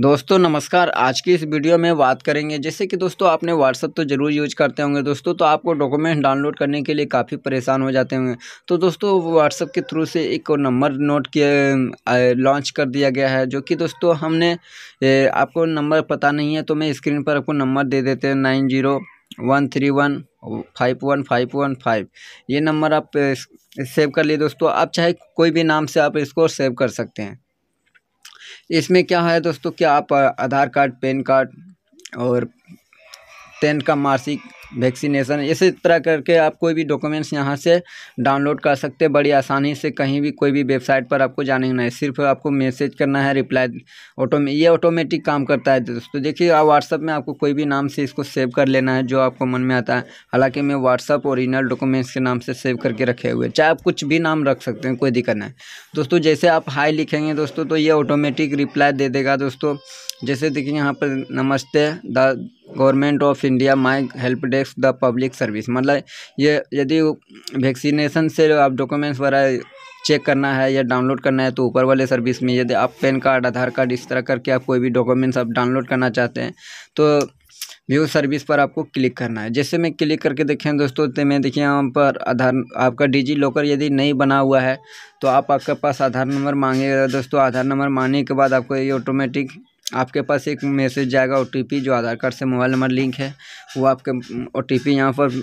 दोस्तों नमस्कार आज की इस वीडियो में बात करेंगे जैसे कि दोस्तों आपने व्हाट्सअप तो ज़रूर यूज करते होंगे दोस्तों तो आपको डॉक्यूमेंट डाउनलोड करने के लिए काफ़ी परेशान हो जाते होंगे तो दोस्तों व्हाट्सअप के थ्रू से एक नंबर नोट किया लॉन्च कर दिया गया है जो कि दोस्तों हमने ए, आपको नंबर पता नहीं है तो मैं स्क्रीन पर आपको नंबर दे देते हैं nine zero one three one five one five one five ये नंबर आप सेव कर लिए दोस्तों आप चाहे कोई भी नाम से आप इसको सेव कर सकते हैं इसमें क्या है दोस्तों क्या आप आधार कार्ड पैन कार्ड और टेंथ का मार्कशीट वैक्सीनेशन इसी तरह करके आप कोई भी डॉक्यूमेंट्स यहाँ से डाउनलोड कर सकते हैं बड़ी आसानी से कहीं भी कोई भी वेबसाइट पर आपको जाने नहीं है सिर्फ आपको मैसेज करना है रिप्लाई ऑटो ये ऑटोमेटिक काम करता है दोस्तों देखिए आप व्हाट्सअप में आपको कोई भी नाम से इसको सेव कर लेना है जो आपको मन में आता है हालाँकि मैं व्हाट्सअप औरिजिनल डॉक्यूमेंट्स के नाम से सेव करके रखे हुए चाहे आप कुछ भी नाम रख सकते हैं कोई दिक्कत नहीं दोस्तों जैसे आप हाई लिखेंगे दोस्तों तो ये ऑटोमेटिक रिप्लाई दे देगा दोस्तों जैसे देखिए यहाँ पर नमस्ते the government of India my help desk the public service मतलब ये यदि वैक्सीनेशन से आप डॉक्यूमेंट्स वगैरह चेक करना है या डाउनलोड करना है तो ऊपर वाले सर्विस में यदि आप पैन कार्ड आधार कार्ड इस तरह करके आप कोई भी डॉक्यूमेंट्स आप डाउनलोड करना चाहते हैं तो व्यू सर्विस पर आपको क्लिक करना है जैसे मैं क्लिक करके देखें दोस्तों तो मैं देखिए यहाँ पर आधार आपका डिजी लॉकर यदि नहीं बना हुआ है तो आप आपके पास आधार नंबर मांगेगा दोस्तों आधार नंबर मांगने के बाद आपको ये ऑटोमेटिक आपके पास एक मैसेज जाएगा ओ जो आधार कार्ड से मोबाइल नंबर लिंक है वो आपके ओ टी पी यहाँ पर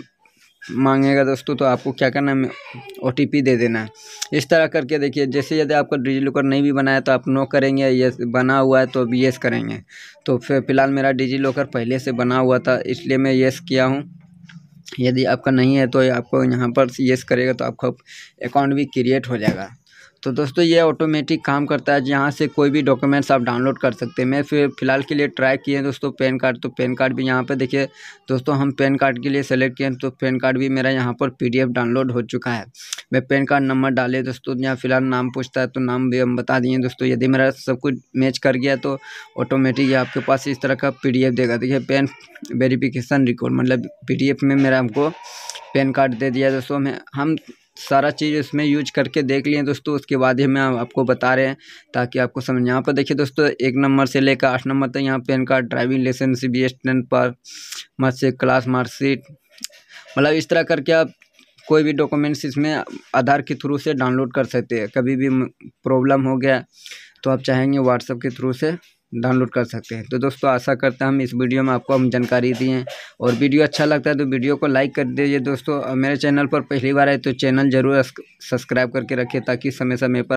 मांगेगा दोस्तों तो आपको क्या करना है ओ टी पी दे देना है इस तरह करके देखिए जैसे यदि आपका डिजी लॉकर नहीं भी बनाया तो आप नो करेंगे ये बना हुआ है तो अब येस करेंगे तो फिर फिलहाल मेरा डिजी लॉकर पहले से बना हुआ था इसलिए मैं येस किया हूँ यदि आपका नहीं है तो आपको यहाँ पर येस करेगा तो आपका अकाउंट भी क्रिएट हो जाएगा तो दोस्तों ये ऑटोमेटिक काम करता है जहाँ से कोई भी डॉक्यूमेंट्स आप डाउनलोड कर सकते हैं मैं फिर फ़िलहाल के लिए ट्राई किए हैं दोस्तों पेन कार्ड तो पेन कार्ड भी यहाँ पर देखिए दोस्तों हम पेन कार्ड के लिए सेलेक्ट किए तो पेन कार्ड भी मेरा यहाँ पर पी डाउनलोड हो चुका है मैं पेन कार्ड नंबर डाले दोस्तों यहाँ फिलहाल नाम पूछता है तो नाम भी हम बता दिए दोस्तों यदि मेरा सब कुछ मैच कर गया तो ऑटोमेटिक ये आपके पास इस तरह का पी देगा देखिए पेन वेरीफिकेशन रिकॉर्ड मतलब पी में मेरा हमको पैन कार्ड दे दिया दोस्तों में हम सारा चीज़ इसमें यूज करके देख लिए दोस्तों उसके बाद ही मैं आपको बता रहे हैं ताकि आपको समझ यहाँ पर देखिए दोस्तों एक नंबर से लेकर आठ नंबर तक यहाँ PAN card driving licence C B S ten पर मार्कशीट क्लास मार्कशीट मतलब इस तरह करके आप कोई भी डॉक्यूमेंट्स इसमें आधार के थ्रू से डाउनलोड कर सकते हैं कभी भी प्रॉब्लम हो गया तो आप चाहेंगे व्हाट्सएप के थ्रू से डाउनलोड कर सकते हैं तो दोस्तों आशा करते हैं हम इस वीडियो में आपको हम जानकारी दिए हैं और वीडियो अच्छा लगता है तो वीडियो को लाइक कर दीजिए दोस्तों मेरे चैनल पर पहली बार आए तो चैनल ज़रूर सब्सक्राइब करके रखिए ताकि समय समय पर